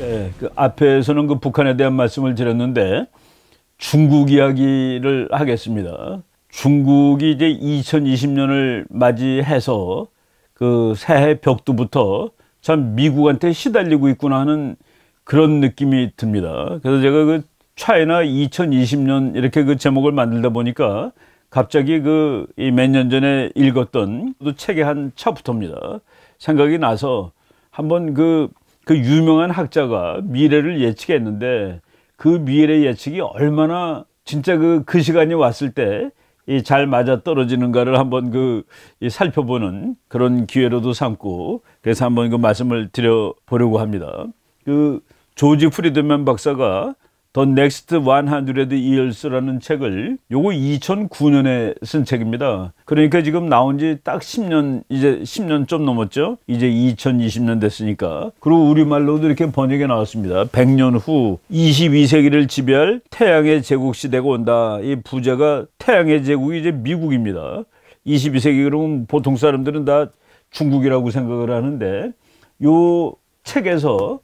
예, 그 앞에서는 그 북한에 대한 말씀을 드렸는데 중국 이야기를 하겠습니다. 중국이 이제 2020년을 맞이해서 그 새해 벽두부터 참 미국한테 시달리고 있구나 하는 그런 느낌이 듭니다. 그래서 제가 그 차이나 2020년 이렇게 그 제목을 만들다 보니까 갑자기 그 몇 년 전에 읽었던 그 책의 한 차부터입니다. 생각이 나서 한번 그그 유명한 학자가 미래를 예측했는데 그 미래 예측이 얼마나 진짜 그, 그 시간이 왔을 때 잘 맞아 떨어지는가를 한번 그 살펴보는 그런 기회로도 삼고 그래서 한번 그 말씀을 드려 보려고 합니다. 그 조지 프리드먼 박사가 더 넥스트 100 years라는 책을 요거 2009년에 쓴 책입니다. 그러니까 지금 나온 지 딱 10년 이제 10년 좀 넘었죠. 이제 2020년 됐으니까. 그리고 우리말로도 이렇게 번역이 나왔습니다. 100년 후 22세기를 지배할 태양의 제국 시대가 온다. 이 부제가 태양의 제국이 이제 미국입니다. 22세기 그러면 보통 사람들은 다 중국이라고 생각을 하는데 요 책에서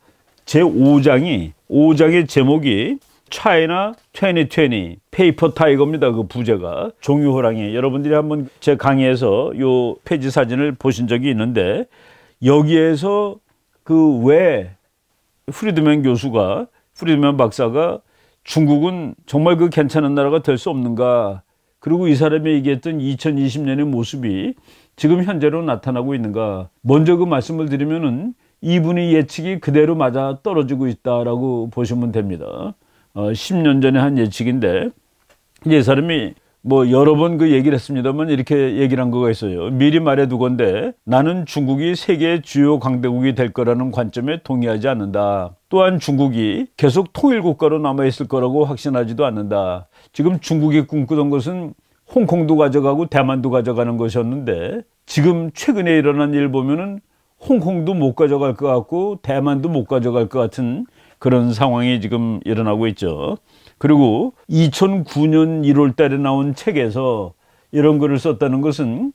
제5장이 5장의 제목이 차이나 2020 페이퍼 타이거입니다. 그 부제가 종이호랑이 여러분들이 한번 제 강의에서 요 페이지 사진을 보신 적이 있는데 여기에서 그 왜 프리드맨 교수가 프리드맨 박사가 중국은 정말 그 괜찮은 나라가 될 수 없는가 그리고 이 사람이 얘기했던 2020년의 모습이 지금 현재로 나타나고 있는가 먼저 그 말씀을 드리면은 이분의 예측이 그대로 맞아 떨어지고 있다라고 보시면 됩니다. 어, 10년 전에 한 예측인데 이 사람이 뭐 여러 번 그 얘기를 했습니다만 이렇게 얘기를 한 거가 있어요. 미리 말해두건데 나는 중국이 세계 주요 강대국이 될 거라는 관점에 동의하지 않는다. 또한 중국이 계속 통일국가로 남아있을 거라고 확신하지도 않는다. 지금 중국이 꿈꾸던 것은 홍콩도 가져가고 대만도 가져가는 것이었는데 지금 최근에 일어난 일 보면은 홍콩도 못 가져갈 것 같고 대만도 못 가져갈 것 같은 그런 상황이 지금 일어나고 있죠. 그리고 2009년 1월 달에 나온 책에서 이런 글을 썼다는 것은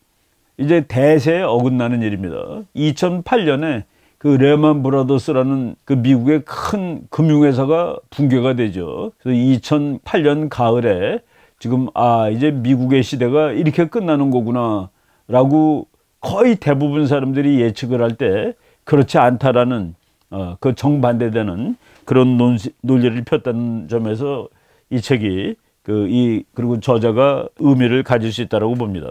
이제 대세에 어긋나는 일입니다. 2008년에 그 레만 브라더스라는 그 미국의 큰 금융회사가 붕괴가 되죠. 그래서 2008년 가을에 지금 아 이제 미국의 시대가 이렇게 끝나는 거구나 라고 거의 대부분 사람들이 예측을 할 때 그렇지 않다라는 어, 그 정반대되는 그런 논, 논리를 폈다는 점에서 이 책이 그 이 그리고 저자가 의미를 가질 수 있다라고 봅니다.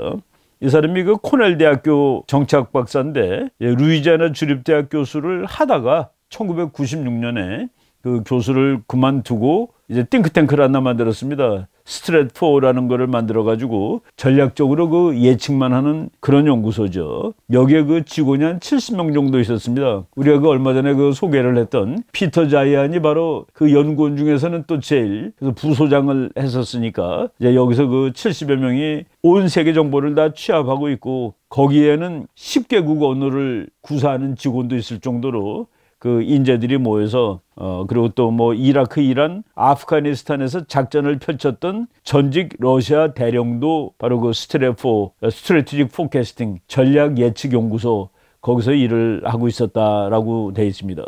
이 사람이 그 코넬 대학교 정치학 박사인데 예, 루이지아나 주립 대학 교수를 하다가 1996년에 그 교수를 그만두고 이제 띵크탱크를 하나 만들었습니다. 스트레포라는 거를 만들어 가지고 전략적으로 그 예측만 하는 그런 연구소죠. 여기에 그 직원이 한 70명 정도 있었습니다. 우리가 그 얼마 전에 그 소개를 했던 피터 자이안이 바로 그 연구원 중에서는 또 제일 그래서 부소장을 했었으니까 이제 여기서 그 70여 명이 온 세계 정보를 다 취합하고 있고 거기에는 10개 국 언어를 구사하는 직원도 있을 정도로 그 인재들이 모여서 어 그리고 또 뭐 이라크, 이란, 아프가니스탄에서 작전을 펼쳤던 전직 러시아 대령도 바로 그 스트레포 스트레티직 포캐스팅 전략 예측 연구소 거기서 일을 하고 있었다라고 돼 있습니다.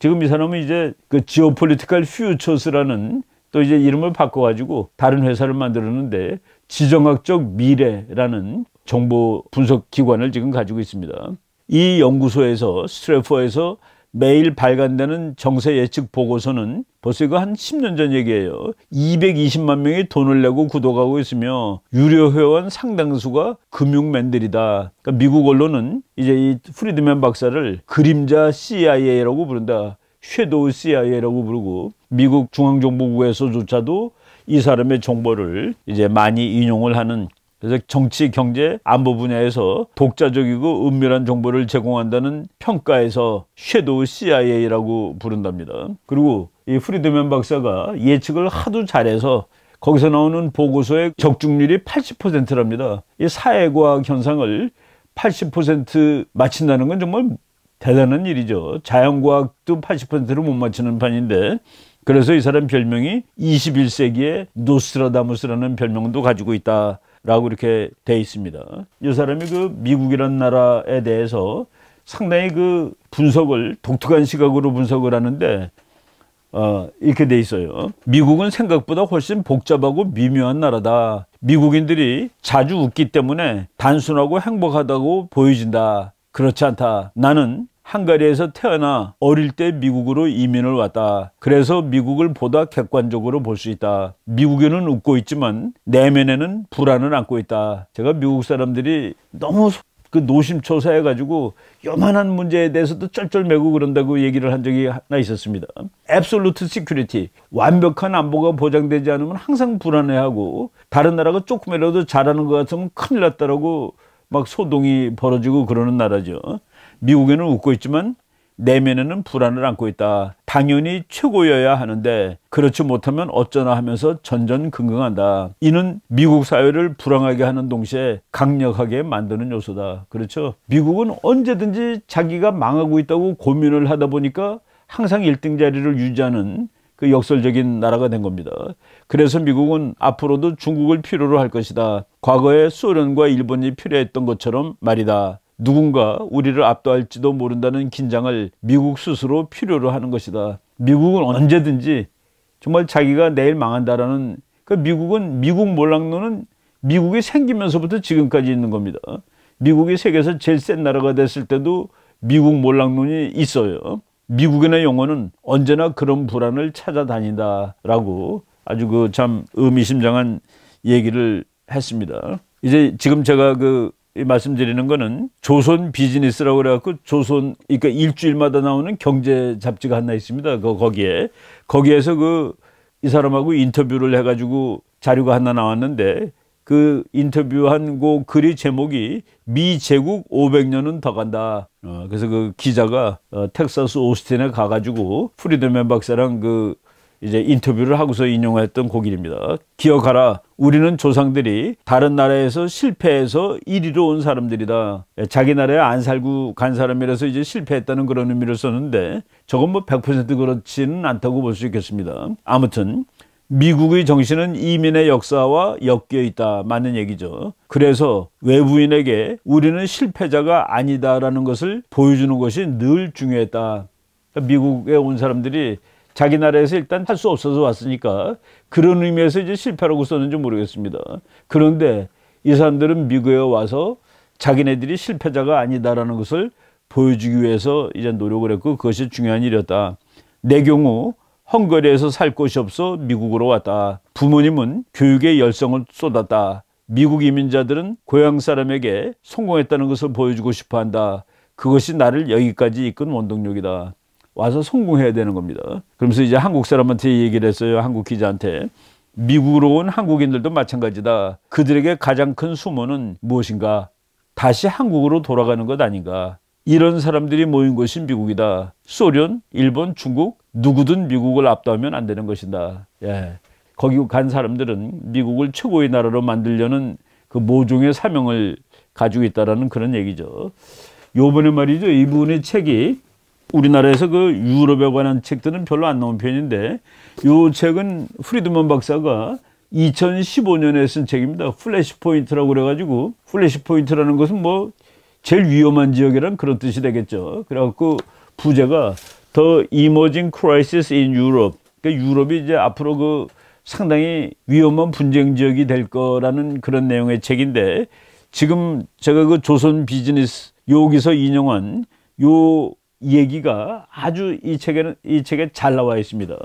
지금 이 사람은 이제 그 지오폴리티컬 퓨처스라는 또 이제 이름을 바꿔 가지고 다른 회사를 만들었는데 지정학적 미래라는 정보 분석 기관을 지금 가지고 있습니다. 이 연구소에서 스트레포에서 매일 발간되는 정세 예측 보고서는 벌써 이거 한 10년 전 얘기예요. 220만 명이 돈을 내고 구독하고 있으며 유료 회원 상당수가 금융맨들이다. 그러니까 미국 언론은 이제 이 프리드맨 박사를 그림자 CIA라고 부른다. 섀도우 CIA라고 부르고 미국 중앙정보부에서조차도 이 사람의 정보를 이제 많이 인용을 하는 그래서 정치, 경제, 안보 분야에서 독자적이고 은밀한 정보를 제공한다는 평가에서 섀도우 CIA라고 부른답니다. 그리고 이 프리드맨 박사가 예측을 하도 잘해서 거기서 나오는 보고서의 적중률이 80%랍니다. 이 사회과학 현상을 80% 맞힌다는 건 정말 대단한 일이죠. 자연과학도 80%를 못 맞히는 판인데 그래서 이 사람 별명이 21세기의 노스트라다무스라는 별명도 가지고 있다. 라고 이렇게 돼 있습니다. 이 사람이 그 미국이란 나라에 대해서 상당히 그 분석을 독특한 시각으로 분석을 하는데 어, 이렇게 돼 있어요. 미국은 생각보다 훨씬 복잡하고 미묘한 나라다. 미국인들이 자주 웃기 때문에 단순하고 행복하다고 보여진다. 그렇지 않다. 나는 한가리에서 태어나 어릴 때 미국으로 이민을 왔다. 그래서 미국을 보다 객관적으로 볼 수 있다. 미국에는 웃고 있지만 내면에는 불안을 안고 있다. 제가 미국 사람들이 너무 그 노심초사해 가지고 요만한 문제에 대해서도 쩔쩔매고 그런다고 얘기를 한 적이 하나 있었습니다. 앱솔루트 시큐리티 완벽한 안보가 보장되지 않으면 항상 불안해하고 다른 나라가 조금이라도 잘하는 것 같으면 큰일 났다라고 막 소동이 벌어지고 그러는 나라죠. 미국에는 웃고 있지만 내면에는 불안을 안고 있다. 당연히 최고여야 하는데 그렇지 못하면 어쩌나 하면서 전전긍긍한다. 이는 미국 사회를 불황하게 하는 동시에 강력하게 만드는 요소다. 그렇죠? 미국은 언제든지 자기가 망하고 있다고 고민을 하다 보니까 항상 1등 자리를 유지하는 그 역설적인 나라가 된 겁니다. 그래서 미국은 앞으로도 중국을 필요로 할 것이다. 과거에 소련과 일본이 필요했던 것처럼 말이다. 누군가 우리를 압도할지도 모른다는 긴장을 미국 스스로 필요로 하는 것이다. 미국은 언제든지 정말 자기가 내일 망한다라는 그 미국은 미국 몰락론은 미국이 생기면서부터 지금까지 있는 겁니다. 미국이 세계에서 제일 센 나라가 됐을 때도 미국 몰락론이 있어요. 미국인의 용어는 언제나 그런 불안을 찾아다닌다라고 아주 그 참 의미심장한 얘기를 했습니다. 이제 지금 제가 그 말씀드리는 거는 조선 비즈니스라고 그래갖고 조선 그러니까 일주일마다 나오는 경제 잡지가 하나 있습니다. 그 거기에 거기에서 그 이 사람하고 인터뷰를 해가지고 자료가 하나 나왔는데 그 인터뷰한 고 글의 제목이 미제국 500년은 더 간다. 어, 그래서 그 기자가 어, 텍사스 오스틴에 가가지고 프리드맨 박사랑 그 이제 인터뷰를 하고서 인용했던 곡입니다. 기억하라. 우리는 조상들이 다른 나라에서 실패해서 이리로 온 사람들이다. 예, 자기 나라에 안 살고 간 사람이라서 이제 실패했다는 그런 의미를 썼는데 저건 뭐 100% 그렇지는 않다고 볼 수 있겠습니다. 아무튼 미국의 정신은 이민의 역사와 엮여 있다. 맞는 얘기죠. 그래서 외부인에게 우리는 실패자가 아니다라는 것을 보여주는 것이 늘 중요했다. 미국에 온 사람들이 자기 나라에서 일단 할 수 없어서 왔으니까 그런 의미에서 이제 실패라고 썼는지 모르겠습니다. 그런데 이 사람들은 미국에 와서 자기네들이 실패자가 아니다라는 것을 보여주기 위해서 이제 노력을 했고 그것이 중요한 일이었다. 내 경우 헝가리에서 살 곳이 없어 미국으로 왔다. 부모님은 교육에 열성을 쏟았다. 미국 이민자들은 고향 사람에게 성공했다는 것을 보여주고 싶어 한다. 그것이 나를 여기까지 이끈 원동력이다. 와서 성공해야 되는 겁니다. 그러면서 이제 한국 사람한테 얘기를 했어요. 한국 기자한테. 미국으로 온 한국인들도 마찬가지다. 그들에게 가장 큰 수모는 무엇인가? 다시 한국으로 돌아가는 것 아닌가? 이런 사람들이 모인 곳이 미국이다. 소련, 일본, 중국 누구든 미국을 압도하면 안 되는 것이다. 예. 거기 간 사람들은 미국을 최고의 나라로 만들려는 그 모종의 사명을 가지고 있다라는 그런 얘기죠. 요번에 말이죠. 이분의 책이 우리나라에서 그 유럽에 관한 책들은 별로 안 나온 편인데 요 책은 프리드먼 박사가 2015년에 쓴 책입니다. 플래시 포인트라고 그래가지고 플래시 포인트라는 것은 뭐 제일 위험한 지역이란 그런 뜻이 되겠죠. 그래갖고 부제가 The Emerging Crisis in Europe. 그러니까 유럽이 이제 앞으로 그 상당히 위험한 분쟁 지역이 될 거라는 그런 내용의 책인데 지금 제가 그 조선 비즈니스 여기서 인용한 요 얘기가 아주 이 책에는 이 책에 잘 나와 있습니다.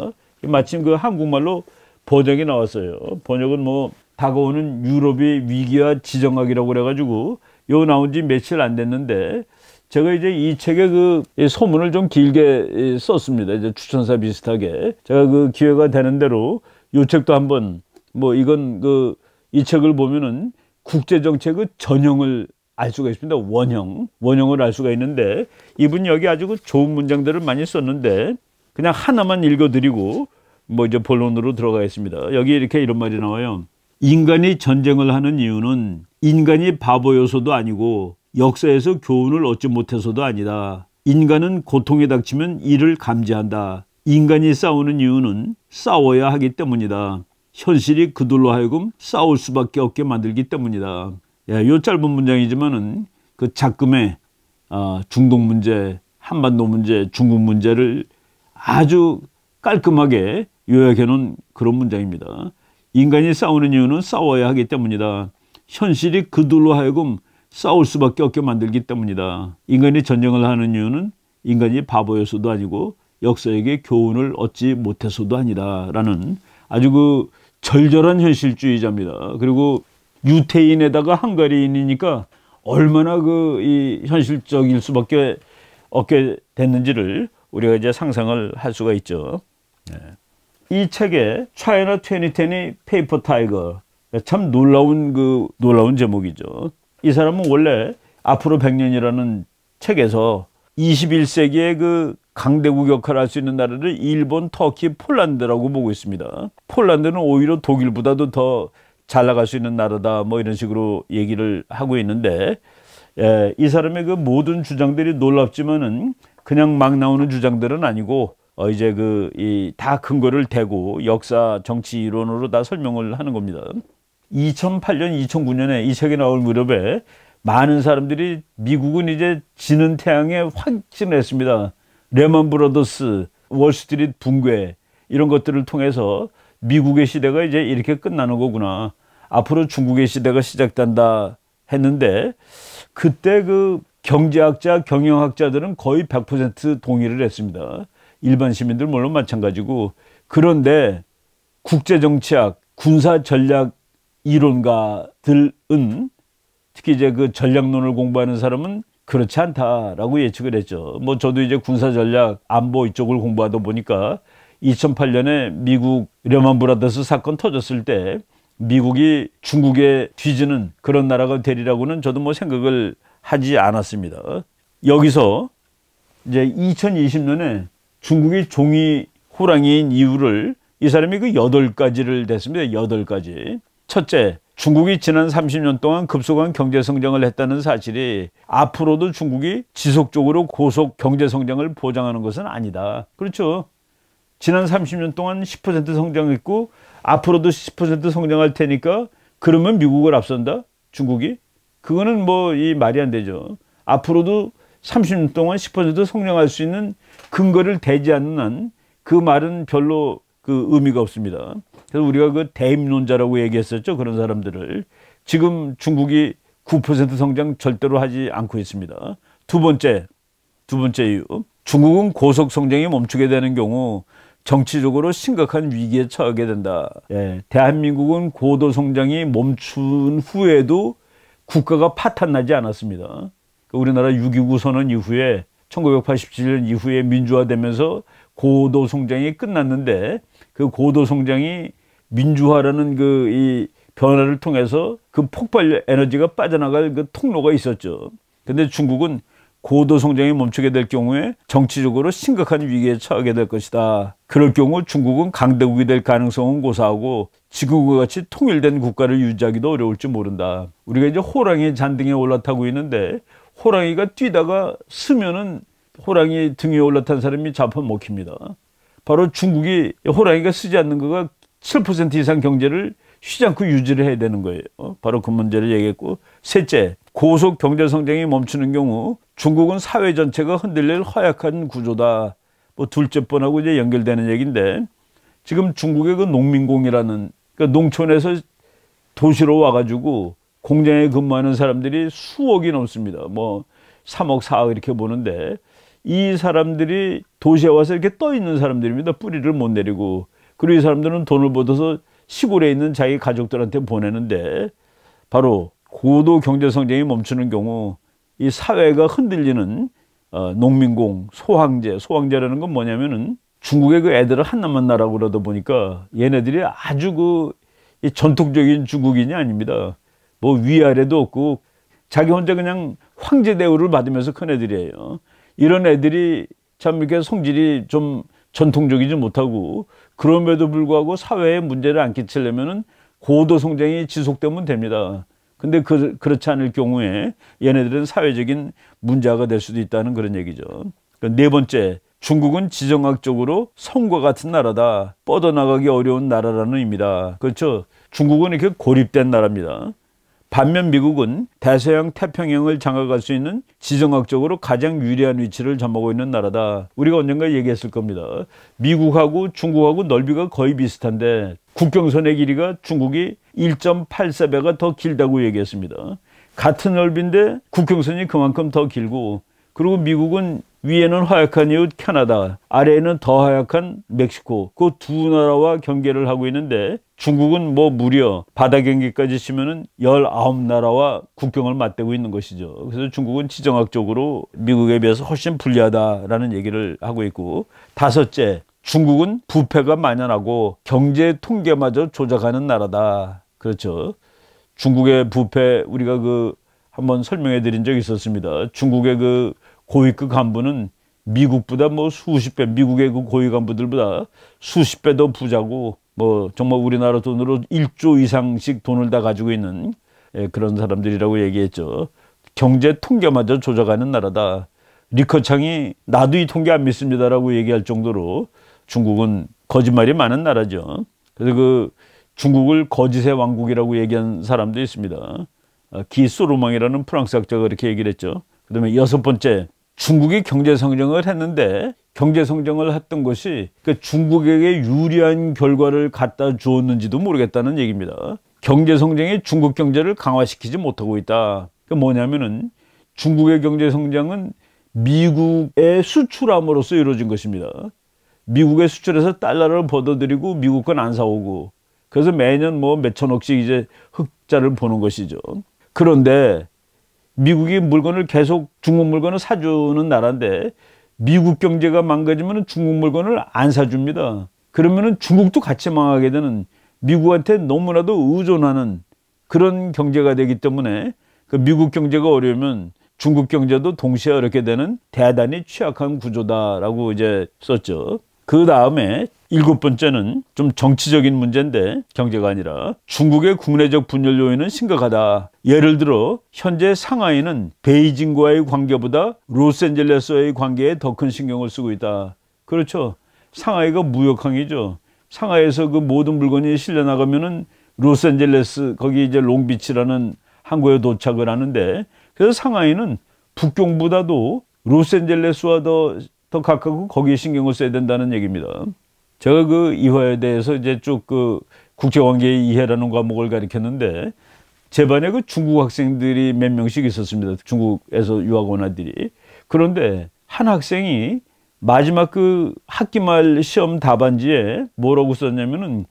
마침 그 한국말로 번역이 나왔어요. 번역은 뭐 다가오는 유럽의 위기와 지정학이라고 그래가지고 요 나온 지 며칠 안 됐는데 제가 이제 이 책의 그 소문을 좀 길게 썼습니다. 이제 추천사 비슷하게 제가 그 기회가 되는 대로 요 책도 한번 뭐 이건 그 이 책을 보면은 국제정책의 전형을 알 수가 있습니다. 원형, 원형을 알 수가 있는데 이분 여기 아주 그 좋은 문장들을 많이 썼는데 그냥 하나만 읽어드리고 뭐 이제 본론으로 들어가겠습니다. 여기 이렇게 이런 말이 나와요. 인간이 전쟁을 하는 이유는 인간이 바보여서도 아니고 역사에서 교훈을 얻지 못해서도 아니다. 인간은 고통에 닥치면 이를 감지한다. 인간이 싸우는 이유는 싸워야 하기 때문이다. 현실이 그들로 하여금 싸울 수밖에 없게 만들기 때문이다. 예, 요 짧은 문장이지만은 그 작금의 어, 중동 문제, 한반도 문제, 중국 문제를 아주 깔끔하게 요약해 놓은 그런 문장입니다. 인간이 싸우는 이유는 싸워야 하기 때문이다. 현실이 그들로 하여금 싸울 수밖에 없게 만들기 때문이다. 인간이 전쟁을 하는 이유는 인간이 바보여서도 아니고 역사에게 교훈을 얻지 못해서도 아니다라는 아주 그 절절한 현실주의자입니다. 그리고 유태인에다가 한가리인이니까 얼마나 그이 현실적일 수밖에 없게 됐는지를 우리가 이제 상상을 할 수가 있죠. 네. 이 책에 차이나 2010이 페이퍼 타이거 참 놀라운 그 놀라운 제목이죠. 이 사람은 원래 앞으로 100년이라는 책에서 21세기의 그 강대국 역할을 할 수 있는 나라를 일본, 터키, 폴란드라고 보고 있습니다. 폴란드는 오히려 독일보다도 더잘 나갈 수 있는 나라다 뭐 이런 식으로 얘기를 하고 있는데 예, 이 사람의 그 모든 주장들이 놀랍지만은 그냥 막 나오는 주장들은 아니고 어 이제 그이다 근거를 대고 역사 정치 이론으로 다 설명을 하는 겁니다. 2008년 2009년에 이 책이 나올 무렵에 많은 사람들이 미국은 이제 지는 태양에 확신했습니다. 레먼 브로더스, 월스트리트 붕괴 이런 것들을 통해서 미국의 시대가 이제 이렇게 끝나는 거구나. 앞으로 중국의 시대가 시작된다 했는데 그때 그 경제학자, 경영학자들은 거의 100% 동의를 했습니다. 일반 시민들 물론 마찬가지고 그런데 국제정치학, 군사전략 이론가들은 특히 이제 그 전략론을 공부하는 사람은 그렇지 않다라고 예측을 했죠. 뭐 저도 이제 군사전략, 안보 이쪽을 공부하다 보니까 2008년에 미국 레먼 브라더스 사건 터졌을 때 미국이 중국에 뒤지는 그런 나라가 되리라고는 저도 뭐 생각을 하지 않았습니다. 여기서 이제 2020년에 중국이 종이 호랑이인 이유를 이 사람이 그 여덟 가지를 댔습니다. 여덟 가지. 첫째, 중국이 지난 30년 동안 급속한 경제 성장을 했다는 사실이 앞으로도 중국이 지속적으로 고속 경제 성장을 보장하는 것은 아니다. 그렇죠. 지난 30년 동안 10% 성장했고 앞으로도 10% 성장할 테니까 그러면 미국을 앞선다? 중국이? 그거는 뭐 이 말이 안 되죠. 앞으로도 30년 동안 10% 성장할 수 있는 근거를 대지 않는 한 그 말은 별로 그 의미가 없습니다. 그래서 우리가 그 대입론자라고 얘기했었죠. 그런 사람들을. 지금 중국이 9% 성장 절대로 하지 않고 있습니다. 두 번째, 두 번째 이유. 중국은 고속 성장이 멈추게 되는 경우 정치적으로 심각한 위기에 처하게 된다. 예. 대한민국은 고도 성장이 멈춘 후에도 국가가 파탄나지 않았습니다. 그 우리나라 6.29 선언 이후에 1987년 이후에 민주화되면서 고도 성장이 끝났는데 그 고도 성장이 민주화라는 그 이 변화를 통해서 그 폭발 에너지가 빠져나갈 그 통로가 있었죠. 근데 중국은 고도 성장이 멈추게 될 경우에 정치적으로 심각한 위기에 처하게 될 것이다. 그럴 경우 중국은 강대국이 될 가능성은 고사하고 지구과 같이 통일된 국가를 유지하기도 어려울지 모른다. 우리가 이제 호랑이 잔등에 올라타고 있는데 호랑이가 뛰다가 스면은 호랑이 등에 올라탄 사람이 잡아 먹힙니다. 바로 중국이 호랑이가 쓰지 않는 거가 7% 이상 경제를 쉬지 않고 유지를 해야 되는 거예요. 어? 바로 그 문제를 얘기했고 셋째 고속 경제 성장이 멈추는 경우 중국은 사회 전체가 흔들릴 허약한 구조다. 뭐 둘째 번하고 이제 연결되는 얘기인데 지금 중국의 그 농민공이라는 그러니까 농촌에서 도시로 와가지고 공장에 근무하는 사람들이 수억이 넘습니다. 뭐 3억, 4억 이렇게 보는데 이 사람들이 도시에 와서 이렇게 떠 있는 사람들입니다. 뿌리를 못 내리고 그리고 이 사람들은 돈을 받어서 시골에 있는 자기 가족들한테 보내는데 바로 고도 경제 성장이 멈추는 경우 이 사회가 흔들리는 어, 농민공, 소황제, 소황제라는 건 뭐냐면은 중국의 그 애들을 한나만 나라고 그러다 보니까 얘네들이 아주 그 전통적인 중국인이 아닙니다. 뭐 위아래도 없고 자기 혼자 그냥 황제 대우를 받으면서 큰 애들이에요. 이런 애들이 참 이렇게 성질이 좀 전통적이지 못하고 그럼에도 불구하고 사회에 문제를 안 끼치려면은 고도 성장이 지속되면 됩니다. 근데 그, 그렇지 않을 경우에 얘네들은 사회적인 문제가 될 수도 있다는 그런 얘기죠. 그러니까 네 번째, 중국은 지정학적으로 성과 같은 나라다. 뻗어나가기 어려운 나라라는 의미다. 그렇죠. 중국은 이렇게 고립된 나라입니다. 반면 미국은 대서양 태평양을 장악할 수 있는 지정학적으로 가장 유리한 위치를 점하고 있는 나라다. 우리가 언젠가 얘기했을 겁니다. 미국하고 중국하고 넓이가 거의 비슷한데 국경선의 길이가 중국이 1.84배가 더 길다고 얘기했습니다. 같은 넓인데 국경선이 그만큼 더 길고 그리고 미국은 위에는 허약한 이웃 캐나다, 아래에는 더 허약한 멕시코 그 두 나라와 경계를 하고 있는데 중국은 뭐 무려 바다 경계까지 치면은 19나라와 국경을 맞대고 있는 것이죠. 그래서 중국은 지정학적으로 미국에 비해서 훨씬 불리하다라는 얘기를 하고 있고 다섯째 중국은 부패가 만연하고 경제 통계마저 조작하는 나라다. 그렇죠. 중국의 부패 우리가 그 한번 설명해 드린 적이 있었습니다. 중국의 그 고위급 간부는 미국보다 뭐 수십 배 미국의 그 고위 간부들보다 수십 배 더 부자고 뭐 정말 우리나라 돈으로 1조 이상씩 돈을 다 가지고 있는 예, 그런 사람들이라고 얘기했죠. 경제 통계마저 조작하는 나라다. 리커창이 나도 이 통계 안 믿습니다라고 얘기할 정도로 중국은 거짓말이 많은 나라죠. 그래서 그 중국을 거짓의 왕국이라고 얘기한 사람도 있습니다. 어, 기소로망이라는 프랑스 학자가 그렇게 얘기를 했죠. 그 다음에 여섯 번째, 중국이 경제성장을 했는데 경제성장을 했던 것이 그 중국에게 유리한 결과를 갖다 주었는지도 모르겠다는 얘기입니다. 경제성장이 중국 경제를 강화시키지 못하고 있다. 그 뭐냐면은 중국의 경제성장은 미국의 수출함으로써 이루어진 것입니다. 미국에 수출해서 달러를 벗어들이고 미국 건 안 사오고 그래서 매년 뭐 몇천억씩 이제 흑자를 보는 것이죠. 그런데 미국이 물건을 계속 중국 물건을 사주는 나라인데 미국 경제가 망가지면 중국 물건을 안 사줍니다. 그러면 중국도 같이 망하게 되는 미국한테 너무나도 의존하는 그런 경제가 되기 때문에 그 미국 경제가 어려우면 중국 경제도 동시에 어렵게 되는 대단히 취약한 구조다라고 이제 썼죠. 그 다음에 일곱 번째는 좀 정치적인 문제인데 경제가 아니라 중국의 국내적 분열 요인은 심각하다. 예를 들어 현재 상하이는 베이징과의 관계보다 로스앤젤레스와의 관계에 더 큰 신경을 쓰고 있다. 그렇죠. 상하이가 무역항이죠. 상하이에서 그 모든 물건이 실려 나가면은 로스앤젤레스 거기 이제 롱비치라는 항구에 도착을 하는데 그래서 상하이는 북경보다도 로스앤젤레스와 더 더가하고 거기에 신경을 써야 된다는 얘기입니다. 제가 그 이화에 대해서 이제 쭉 그 국제관계의 이해라는 과목을 가르쳤는데 제 반에 그 중국 학생들이 몇 명씩 있었습니다. 중국에서 유학 온 아들이. 그런데 한 학생이 마지막 그 학기 말 시험 답안지에 뭐라고 썼냐면은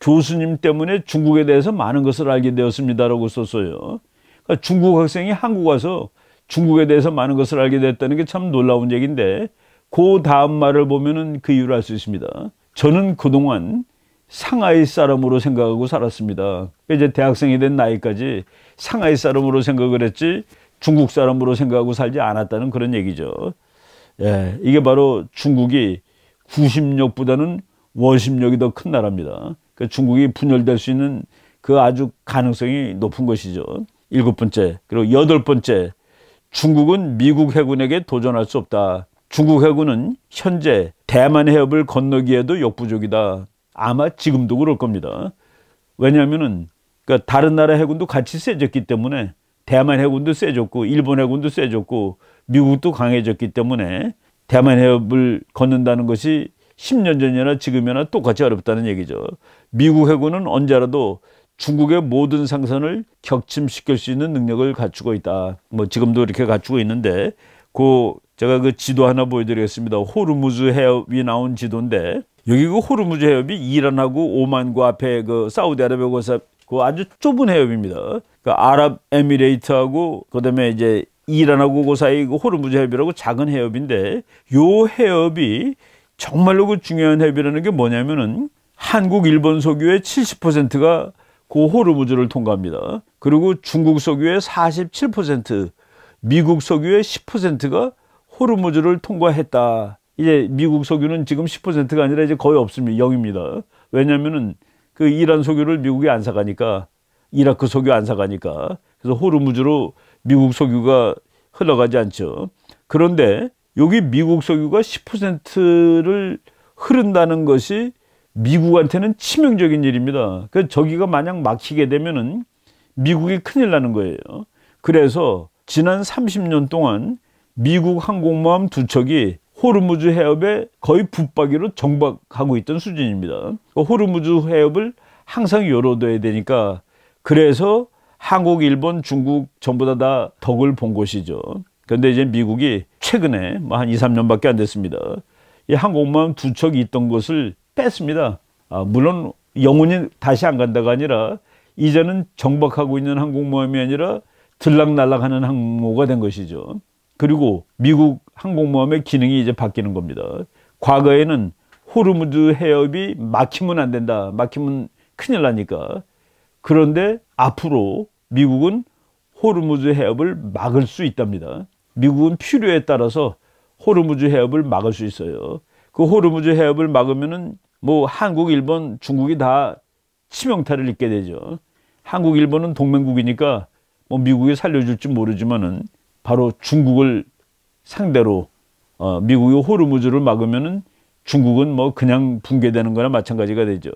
교수님 때문에 중국에 대해서 많은 것을 알게 되었습니다라고 썼어요. 그러니까 중국 학생이 한국 와서 중국에 대해서 많은 것을 알게 됐다는 게 참 놀라운 얘기인데 그 다음 말을 보면은 그 이유를 알 수 있습니다. 저는 그동안 상하이 사람으로 생각하고 살았습니다. 이제 대학생이 된 나이까지 상하이 사람으로 생각을 했지 중국 사람으로 생각하고 살지 않았다는 그런 얘기죠. 예, 이게 바로 중국이 구심력보다는 원심력이 더 큰 나라입니다. 그러니까 중국이 분열될 수 있는 그 아주 가능성이 높은 것이죠. 일곱 번째, 그리고 여덟 번째, 중국은 미국 해군에게 도전할 수 없다. 중국 해군은 현재 대만 해협을 건너기에도 역부족이다. 아마 지금도 그럴 겁니다. 왜냐하면은 그 다른 나라 해군도 같이 세졌기 때문에 대만 해군도 세졌고 일본 해군도 세졌고 미국도 강해졌기 때문에 대만 해협을 걷는다는 것이 10년 전이나 지금이나 똑같이 어렵다는 얘기죠. 미국 해군은 언제라도 중국의 모든 상선을 격침시킬 수 있는 능력을 갖추고 있다. 뭐 지금도 이렇게 갖추고 있는데 그 제가 그 지도 하나 보여드리겠습니다. 호르무즈 해협이 나온 지도인데 여기 그 호르무즈 해협이 이란하고 오만과 앞에 그 사우디아라비아고 그 아주 좁은 해협입니다. 그 아랍에미레이트하고 그다음에 이제 이란하고 그 사이 그 호르무즈 해협이라고 작은 해협인데 요 해협이 정말로 그 중요한 해협이라는 게 뭐냐면은 한국 일본 석유의 70%가 그 호르무즈를 통과합니다. 그리고 중국 석유의 47%, 미국 석유의 10%가 호르무즈를 통과했다. 이제 미국 석유는 지금 10%가 아니라 이제 거의 없습니다. 0입니다. 왜냐면은 그 이란 석유를 미국이 안 사가니까 이라크 석유 안 사가니까 그래서 호르무즈로 미국 석유가 흘러가지 않죠. 그런데 여기 미국 석유가 10%를 흐른다는 것이 미국한테는 치명적인 일입니다. 그 저기가 만약 막히게 되면은 미국이 큰일 나는 거예요. 그래서 지난 30년 동안 미국 항공모함 두 척이 호르무즈 해협에 거의 붙박이로 정박하고 있던 수준입니다. 그 호르무즈 해협을 항상 열어둬야 되니까 그래서 한국, 일본, 중국 전부 다, 다 덕을 본 곳이죠. 그런데 이제 미국이 최근에 뭐 한 2, 3년밖에 안 됐습니다. 이 항공모함 두 척이 있던 것을 뺐습니다. 아, 물론 영원히 다시 안 간다가 아니라 이제는 정박하고 있는 항공모함이 아니라 들락날락하는 항모가 된 것이죠. 그리고 미국 항공모함의 기능이 이제 바뀌는 겁니다. 과거에는 호르무즈 해협이 막히면 안 된다. 막히면 큰일 나니까. 그런데 앞으로 미국은 호르무즈 해협을 막을 수 있답니다. 미국은 필요에 따라서 호르무즈 해협을 막을 수 있어요. 그 호르무즈 해협을 막으면은 뭐 한국, 일본, 중국이 다 치명타를 입게 되죠. 한국, 일본은 동맹국이니까 뭐 미국이 살려줄지 모르지만은 바로 중국을 상대로 어, 미국이 호르무즈를 막으면은 중국은 뭐 그냥 붕괴되는 거나 마찬가지가 되죠.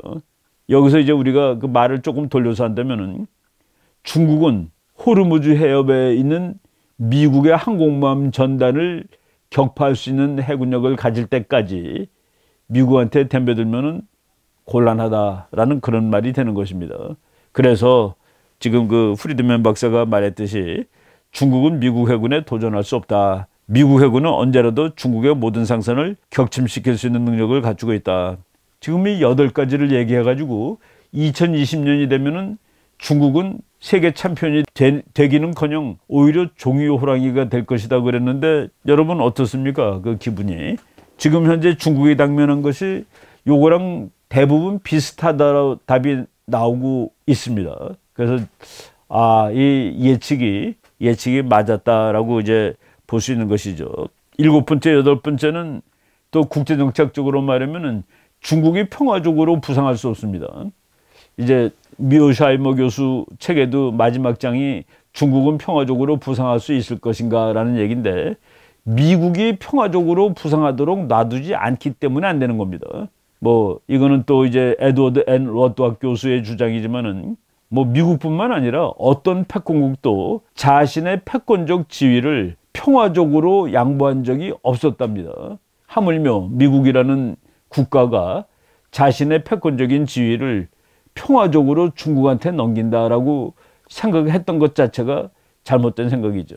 여기서 이제 우리가 그 말을 조금 돌려서 한다면은 중국은 호르무즈 해협에 있는 미국의 항공모함 전단을 격파할 수 있는 해군력을 가질 때까지 미국한테 덤벼들면은 곤란하다라는 그런 말이 되는 것입니다. 그래서 지금 그 프리드맨 박사가 말했듯이 중국은 미국 해군에 도전할 수 없다. 미국 해군은 언제라도 중국의 모든 상선을 격침시킬 수 있는 능력을 갖추고 있다. 지금 이 여덟 가지를 얘기해가지고 2020년이 되면은 중국은 세계 챔피언이 되, 기는커녕 오히려 종이 호랑이가 될 것이다 그랬는데 여러분 어떻습니까 그 기분이 지금 현재 중국이 당면한 것이 요거랑 대부분 비슷하다라 답이 나오고 있습니다 그래서 아 이 예측이 예측이 맞았다라고 이제 볼 수 있는 것이죠. 일곱 번째, 여덟 번째는 또 국제정책적으로 말하면은 중국이 평화적으로 부상할 수 없습니다. 이제 미오샤이머 교수 책에도 마지막 장이 중국은 평화적으로 부상할 수 있을 것인가라는 얘기인데 미국이 평화적으로 부상하도록 놔두지 않기 때문에 안 되는 겁니다. 뭐 이거는 또 이제 에드워드 앤 로드학 교수의 주장이지만은 뭐 미국뿐만 아니라 어떤 패권국도 자신의 패권적 지위를 평화적으로 양보한 적이 없었답니다. 하물며 미국이라는 국가가 자신의 패권적인 지위를 평화적으로 중국한테 넘긴다라고 생각했던 것 자체가 잘못된 생각이죠.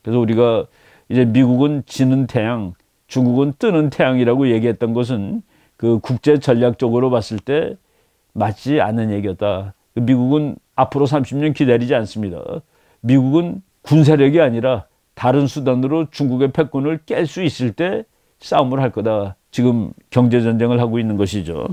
그래서 우리가 이제 미국은 지는 태양, 중국은 뜨는 태양이라고 얘기했던 것은 그 국제 전략적으로 봤을 때 맞지 않는 얘기였다. 미국은 앞으로 30년 기다리지 않습니다. 미국은 군사력이 아니라 다른 수단으로 중국의 패권을 깰 수 있을 때 싸움을 할 거다. 지금 경제전쟁을 하고 있는 것이죠.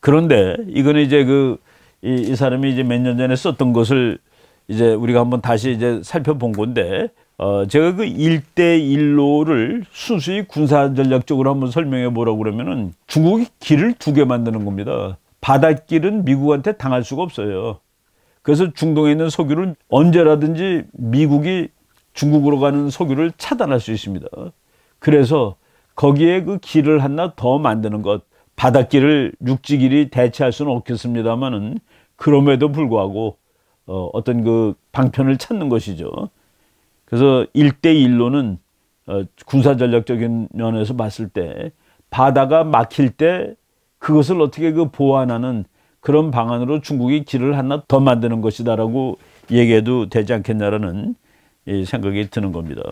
그런데 이거는 이제 그, 이, 이 사람이 이제 몇 년 전에 썼던 것을 이제 우리가 한번 다시 이제 살펴본 건데, 어, 제가 그1대1로를 순수히 군사 전략적으로 한번 설명해 보라고 그러면은 중국이 길을 두 개 만드는 겁니다. 바닷길은 미국한테 당할 수가 없어요. 그래서 중동에 있는 석유를 언제라든지 미국이 중국으로 가는 석유를 차단할 수 있습니다. 그래서 거기에 그 길을 하나 더 만드는 것, 바닷길을 육지길이 대체할 수는 없겠습니다만은 그럼에도 불구하고 어, 어떤 그 방편을 찾는 것이죠. 그래서 일대일로는 어, 군사 전략적인 면에서 봤을 때 바다가 막힐 때 그것을 어떻게 그 보완하는 그런 방안으로 중국이 길을 하나 더 만드는 것이다라고 얘기해도 되지 않겠냐라는 생각이 드는 겁니다.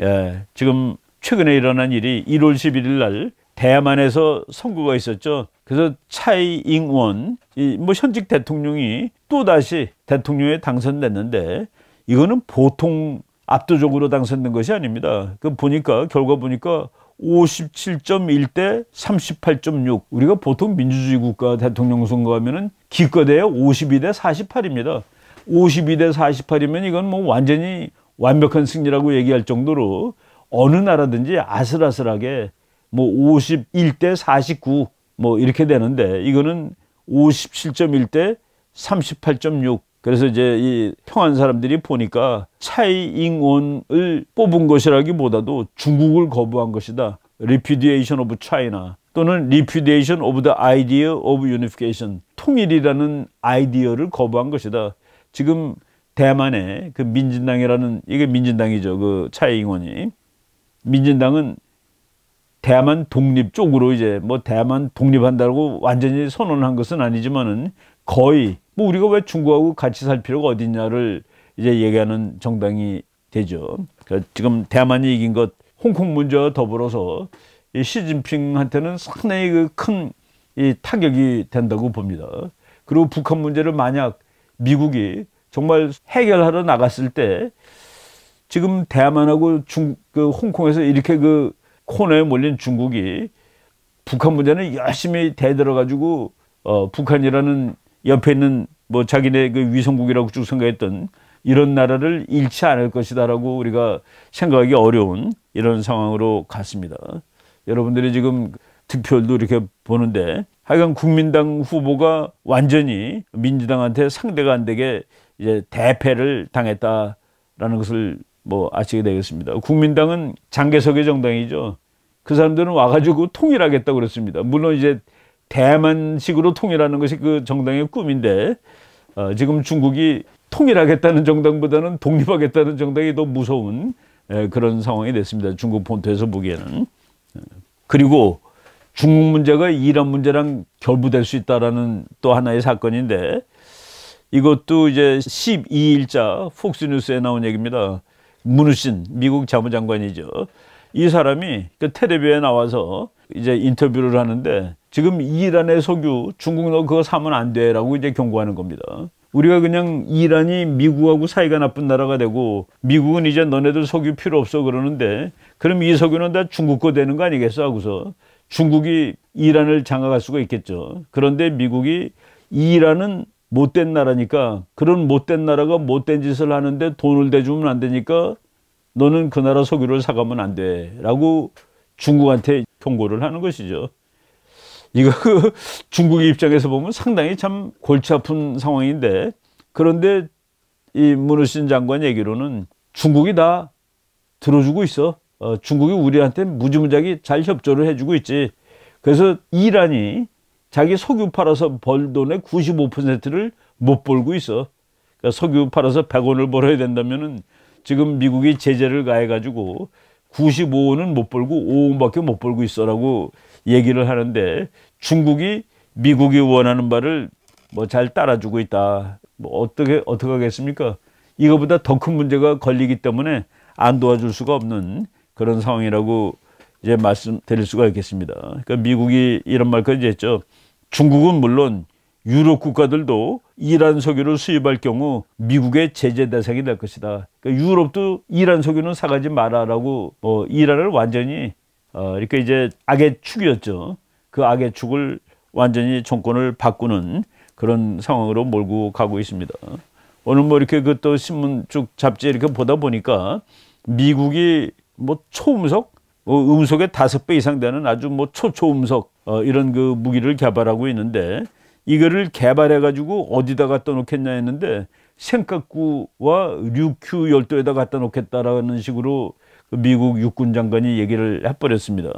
예, 지금 최근에 일어난 일이 1월 11일 날 대만에서 선거가 있었죠. 그래서 차이잉원, 뭐 현직 대통령이 또 다시 대통령에 당선됐는데 이거는 보통 압도적으로 당선된 것이 아닙니다. 그 보니까 결과 보니까 57.1대 38.6. 우리가 보통 민주주의 국가 대통령 선거 하면은 기껏해야 52 대 48입니다. 52 대 48이면 이건 뭐 완전히 완벽한 승리라고 얘기할 정도로 어느 나라든지 아슬아슬하게 뭐 51 대 49 뭐 이렇게 되는데 이거는 57.1 대 38.6 그래서 이제 이평안 사람들이 보니까 차이잉원을 뽑은 것이라기보다도 중국을 거부한 것이다. Repudiation of China 또는 Repudiation of the Idea of Unification 통일이라는 아이디어를 거부한 것이다. 지금 대만의 그 민진당이라는 이게 민진당이죠. 그 차이잉원이 민진당은 대만 독립 쪽으로 이제 뭐 대만 독립한다고 완전히 선언한 것은 아니지만은 거의 뭐 우리가 왜 중국하고 같이 살 필요가 어딨냐를 이제 얘기하는 정당이 되죠. 그러니까 지금 대만이 이긴 것, 홍콩 문제와 더불어서 이 시진핑한테는 상당히 그큰이 타격이 된다고 봅니다. 그리고 북한 문제를 만약 미국이 정말 해결하러 나갔을 때 지금 대만하고 중, 그 홍콩에서 이렇게 그 코너에 몰린 중국이 북한 문제는 열심히 대들어가지고 어, 북한이라는 옆에 있는 뭐 자기네 그 위성국이라고 쭉 생각했던 이런 나라를 잃지 않을 것이다라고 우리가 생각하기 어려운 이런 상황으로 갔습니다. 여러분들이 지금 득표율도 이렇게 보는데 하여간 국민당 후보가 완전히 민주당한테 상대가 안 되게 이제 대패를 당했다라는 것을 뭐 아시게 되겠습니다. 국민당은 장개석의 정당이죠. 그 사람들은 와가지고 통일하겠다고 그랬습니다. 물론 이제 대만식으로 통일하는 것이 그 정당의 꿈인데 어, 지금 중국이 통일하겠다는 정당보다는 독립하겠다는 정당이 더 무서운 에, 예, 그런 상황이 됐습니다. 중국 본토에서 보기에는 그리고 중국 문제가 이란 문제랑 결부될 수 있다라는 또 하나의 사건인데 이것도 이제 12일자 폭스뉴스에 나온 얘기입니다. 문우신 미국 자무장관이죠. 이 사람이 그 테레비에 나와서 이제 인터뷰를 하는데 지금 이란의 석유 중국 너 그거 사면 안 돼라고 이제 경고하는 겁니다. 우리가 그냥 이란이 미국하고 사이가 나쁜 나라가 되고 미국은 이제 너네들 석유 필요 없어 그러는데 그럼 이 석유는 다 중국 거 되는 거 아니겠어 하고서 중국이 이란을 장악할 수가 있겠죠. 그런데 미국이 이란은 못된 나라니까 그런 못된 나라가 못된 짓을 하는데 돈을 대주면 안 되니까 너는 그 나라 석유를 사가면 안 돼. 라고 중국한테 경고를 하는 것이죠. 이거 그 중국 의 입장에서 보면 상당히 참 골치 아픈 상황인데 그런데 이 문우신 장관 얘기로는 중국이 다 들어주고 있어. 어, 중국이 우리한테 무지무지하게 잘 협조를 해주고 있지. 그래서 이란이 자기 석유 팔아서 벌 돈의 95%를 못 벌고 있어. 그러니까 석유 팔아서 100원을 벌어야 된다면은 지금 미국이 제재를 가해가지고 95원은 못 벌고 5원밖에 못 벌고 있어라고 얘기를 하는데 중국이 미국이 원하는 바를 뭐 잘 따라주고 있다. 뭐 어떻게 어떻게 하겠습니까? 이거보다 더 큰 문제가 걸리기 때문에 안 도와줄 수가 없는 그런 상황이라고 이제 말씀드릴 수가 있겠습니다. 그러니까 미국이 이런 말까지 했죠. 중국은 물론 유럽 국가들도 이란 석유를 수입할 경우 미국의 제재 대상이 될 것이다. 그러니까 유럽도 이란 석유는 사가지 마라라고 뭐 이란을 완전히 어, 이렇게 이제 악의 축이었죠. 그 악의 축을 완전히 정권을 바꾸는 그런 상황으로 몰고 가고 있습니다. 오늘 뭐 이렇게 그 또 신문 쭉 잡지 이렇게 보다 보니까 미국이 뭐 초음속 뭐 음속의 다섯 배 이상 되는 아주 뭐 초초음속 어, 이런 그 무기를 개발하고 있는데 이거를 개발해가지고 어디다 갖다 놓겠냐 했는데 생각구와 류큐 열도에다 갖다 놓겠다라는 식으로 그 미국 육군 장관이 얘기를 해버렸습니다.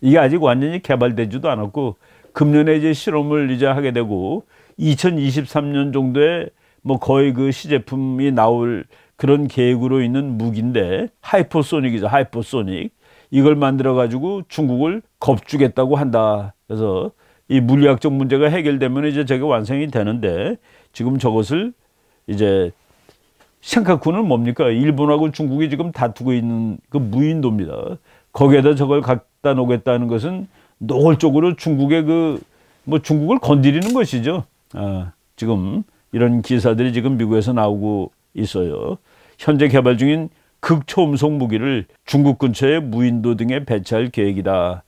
이게 아직 완전히 개발되지도 않았고 금년에 이제 실험을 이제 하게 되고 2023년 정도에 뭐 거의 그 시제품이 나올 그런 계획으로 있는 무기인데 하이퍼소닉이죠 하이퍼소닉 이걸 만들어 가지고 중국을 겁주겠다고 한다 그래서 이 물리학적 문제가 해결되면 이제 저게 완성이 되는데 지금 저것을 이제 생각군은 뭡니까? 일본하고 중국이 지금 다투고 있는 그 무인도입니다. 거기에다 저걸 갖다 놓겠다는 것은 노골적으로 중국의 그 뭐 중국을 건드리는 것이죠. 아, 지금 이런 기사들이 지금 미국에서 나오고 있어요. 현재 개발 중인 극초음속 무기를 중국 근처의 무인도 등에 배치할 계획이다.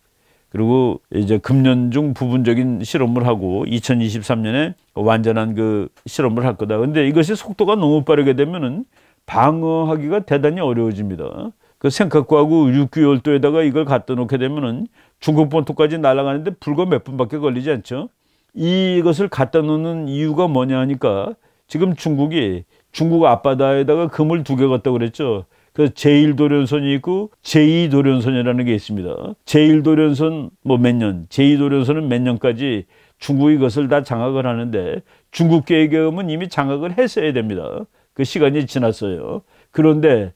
그리고 이제 금년 중 부분적인 실험을 하고 2023년에 완전한 그 실험을 할 거다. 근데 이것이 속도가 너무 빠르게 되면은 방어하기가 대단히 어려워집니다. 그 생각과구 6개월도에다가 이걸 갖다 놓게 되면은 중국 본토까지 날아가는데 불과 몇 분밖에 걸리지 않죠. 이것을 갖다 놓는 이유가 뭐냐 하니까 지금 중국이 중국 앞바다에다가 금을 두 개 갖다 그랬죠. 그래서 제1도련선이 있고 제2도련선이라는 게 있습니다. 제1도련선 뭐 몇 년, 제2도련선은 몇 년까지 중국이 그것을 다 장악을 하는데 중국 계획에 의하 이미 장악을 했어야 됩니다. 그 시간이 지났어요. 그런데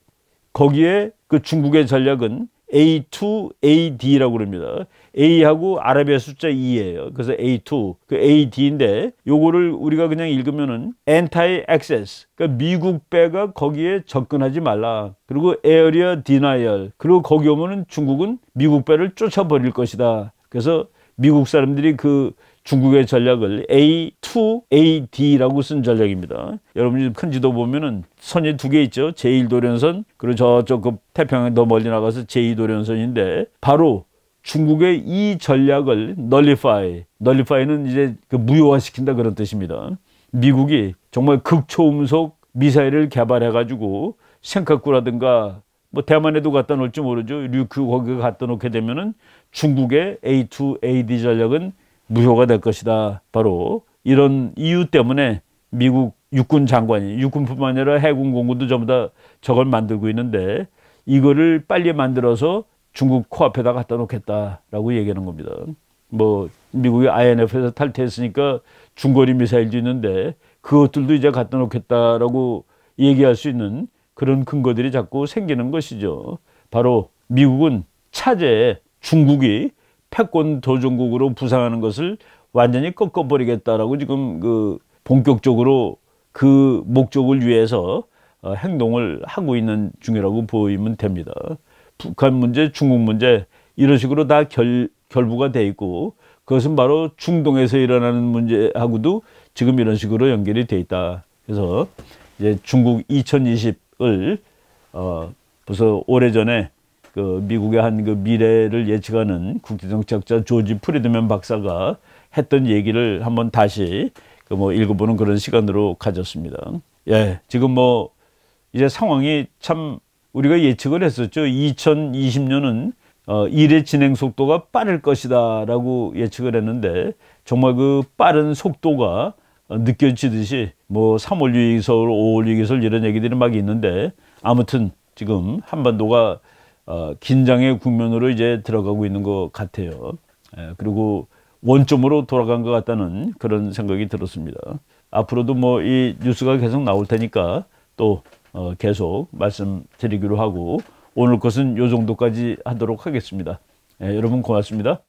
거기에 그 중국의 전략은 A2, AD라고 그니다 A하고 아랍의 숫자 2예요. 그래서 A2, 그 AD인데 요거를 우리가 그냥 읽으면은 anti access. 그러니까 미국 배가 거기에 접근하지 말라. 그리고 area denial. 그리고 거기 오면은 중국은 미국 배를 쫓아버릴 것이다. 그래서 미국 사람들이 그 중국의 전략을 A2AD라고 쓴 전략입니다. 여러분이 큰 지도 보면은 선이 두 개 있죠. 제1도련선 그리고 저쪽 그 태평양 더 멀리 나가서 제2도련선인데 바로 중국의 이 전략을 널리파이, 널리파이는 이제 그 무효화시킨다 그런 뜻입니다. 미국이 정말 극초음속 미사일을 개발해가지고 생카쿠라든가 뭐 대만에도 갖다 놓을지 모르죠. 류큐 거기 갖다 놓게 되면은 중국의 A2AD 전략은 무효가 될 것이다. 바로 이런 이유 때문에 미국 육군 장관이 육군뿐만 아니라 해군 공군도 전부 다 저걸 만들고 있는데 이거를 빨리 만들어서 중국 코앞에다 갖다 놓겠다라고 얘기하는 겁니다. 뭐 미국이 INF에서 탈퇴했으니까 중거리 미사일도 있는데 그것들도 이제 갖다 놓겠다라고 얘기할 수 있는 그런 근거들이 자꾸 생기는 것이죠. 바로 미국은 차제 중국이 패권 도전국으로 부상하는 것을 완전히 꺾어버리겠다라고 지금 그 본격적으로 그 목적을 위해서 어, 행동을 하고 있는 중이라고 보이면 됩니다. 북한 문제, 중국 문제 이런 식으로 다 결, 결부가 돼 있고 그것은 바로 중동에서 일어나는 문제하고도 지금 이런 식으로 연결이 돼 있다. 그래서 이제 중국 2020을 어 벌써 오래전에 그 미국의 한 그 미래를 예측하는 국제정책자 조지 프리드맨 박사가 했던 얘기를 한번 다시 그 뭐 읽어보는 그런 시간으로 가졌습니다. 예, 지금 뭐 이제 상황이 참 우리가 예측을 했었죠. 2020년은 어, 일의 진행 속도가 빠를 것이다 라고 예측을 했는데 정말 그 빠른 속도가 어, 느껴지듯이 뭐 3월 유기설, 5월 유기설 이런 얘기들이 막 있는데 아무튼 지금 한반도가 어, 긴장의 국면으로 이제 들어가고 있는 것 같아요. 예, 그리고 원점으로 돌아간 것 같다는 그런 생각이 들었습니다. 앞으로도 뭐 이 뉴스가 계속 나올 테니까 또 어, 계속 말씀드리기로 하고 오늘 것은 요 정도까지 하도록 하겠습니다. 예, 여러분 고맙습니다.